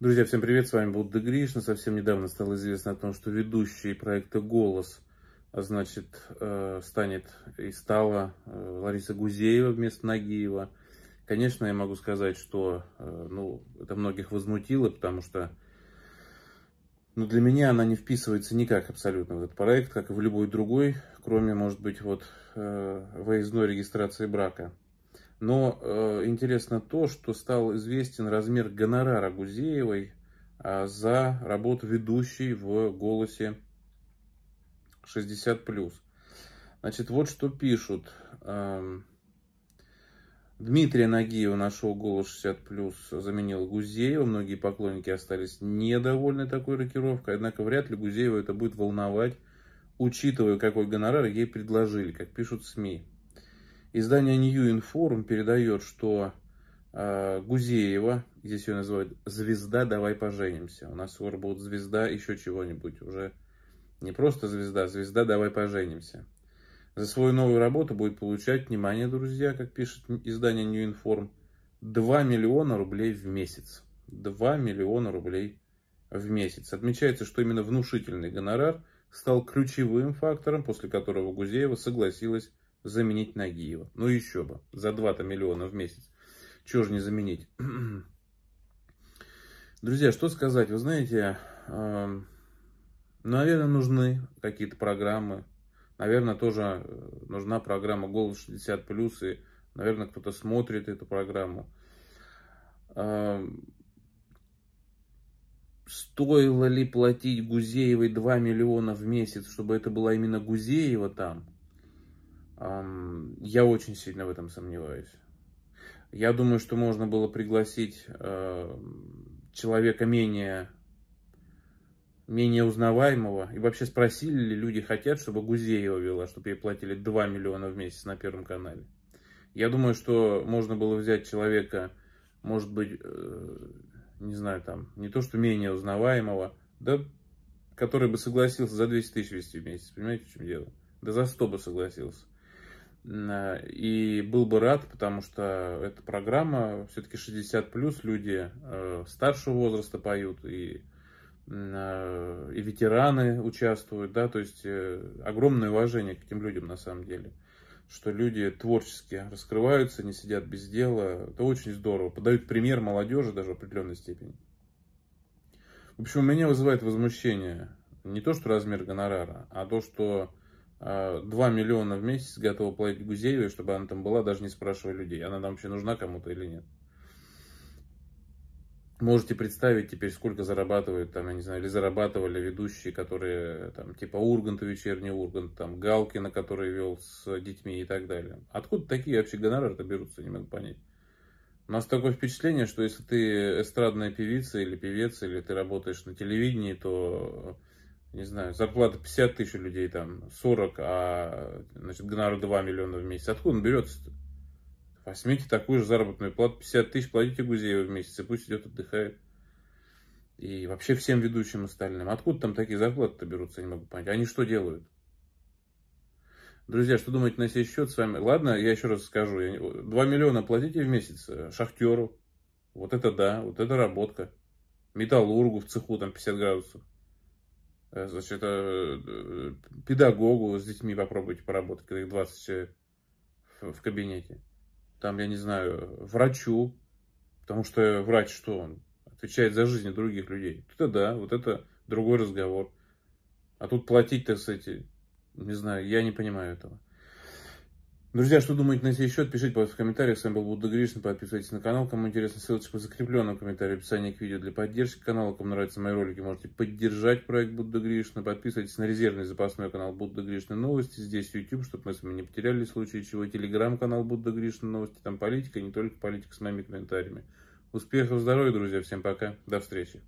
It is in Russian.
Друзья, всем привет, с вами был Дегришин. Совсем недавно стало известно о том, что ведущий проекта «Голос» а значит, э, станет и стала э, Лариса Гузеева вместо Нагиева. Конечно, я могу сказать, что э, ну, это многих возмутило, потому что ну, для меня она не вписывается никак абсолютно в этот проект, как и в любой другой, кроме, может быть, вот выездной регистрации брака. Но э, интересно то, что стал известен размер гонорара Гузеевой э, за работу ведущей в «Голосе 60+.» Значит, вот что пишут. Э, эм, Дмитрия Нагиева на «Голос 60+» заменил Гузеева. Многие поклонники остались недовольны такой рокировкой, однако вряд ли Гузеева это будет волновать, учитывая, какой гонорар ей предложили, как пишут СМИ. Издание New Inform передает, что э, Гузеева, здесь ее называют «Звезда, давай поженимся». У нас скоро будет «Звезда, еще чего-нибудь». Уже не просто «Звезда», а «Звезда, давай поженимся». За свою новую работу будет получать, внимание, друзья, как пишет издание New Inform, 2 миллиона рублей в месяц. 2 миллиона рублей в месяц. Отмечается, что именно внушительный гонорар стал ключевым фактором, после которого Гузеева согласилась заменить Нагиева. Ну еще бы, за 2-то миллиона в месяц. Чего же не заменить? Друзья, что сказать? Вы знаете, э, наверное, нужны какие-то программы. Наверное, тоже э, нужна программа «Голос 60+,» и, наверное, кто-то смотрит эту программу. Э, стоило ли платить Гузеевой 2 миллиона в месяц, чтобы это была именно Гузеева там? Я очень сильно в этом сомневаюсь. Я думаю, что можно было пригласить эм, человека менее менее узнаваемого. И вообще спросили ли люди хотят, чтобы Гузеева вела, чтобы ей платили 2 миллиона в месяц на Первом канале. Я думаю, что можно было взять человека, может быть, э, не знаю, там, не то что менее узнаваемого, да, который бы согласился за 200 тысяч вести в месяц. Понимаете, в чем дело? Да за 100 бы согласился. Э, и был бы рад, потому что эта программа все-таки 60 плюс, люди э, старшего возраста поют, и, э, и ветераны участвуют, да, то есть огромное уважение к этим людям на самом деле что люди творчески раскрываются, не сидят без дела. Это очень здорово. Подают пример молодежи даже в определенной степени. В общем, у меня вызывает возмущение не то, что размер гонорара, а то, что 2 э, миллиона в месяц готова платить Гузеевой, чтобы она там была, даже не спрашивая людей, она там вообще нужна кому-то или нет. Можете представить теперь, сколько зарабатывают, там, я не знаю, или зарабатывали ведущие, которые, там, типа Урганта, вечерний Ургант, там, Галкина, который вел с детьми и так далее. Откуда такие вообще гонорары-то берутся, не могу понять. У нас такое впечатление, что если ты эстрадная певица или певец, или ты работаешь на телевидении, то не знаю, зарплата 50 тысяч людей, там, 40, а, значит, гонорар 2 миллиона в месяц. Откуда он берется-то? Возьмите такую же заработную плату, 50 тысяч, платите Гузеева в месяц, и пусть идет отдыхает. И вообще всем ведущим остальным. Откуда там такие зарплаты-то берутся, я не могу понять. Они что делают? Друзья, что думаете на сей счет с вами? Ладно, я еще раз скажу. 2 миллиона платите в месяц э, шахтеру. Вот это да, вот это работка. Металлургу в цеху там 50 градусов. Э, значит, э, э, педагогу с детьми попробуйте поработать, когда их 20 в кабинете. Там, я не знаю, врачу, потому что врач, что он? Отвечает за жизни других людей. Это да, вот это другой разговор. А тут платить-то с эти, не знаю, я не понимаю этого. Друзья, что думаете на сей счет, пишите, в комментариях. С вами был Будда Гришна. Подписывайтесь на канал. Кому интересно, ссылочка по закрепленному комментарию в описании к видео для поддержки канала. Кому нравятся мои ролики, можете поддержать проект Будда Гришна. Подписывайтесь на резервный запасной канал Будда Гришна Новости. Здесь YouTube, чтобы мы с вами не потеряли в случае чего. Телеграм-канал Будда Гришна Новости. Там политика, не только политика с моими комментариями. Успехов, здоровья, друзья. Всем пока. До встречи.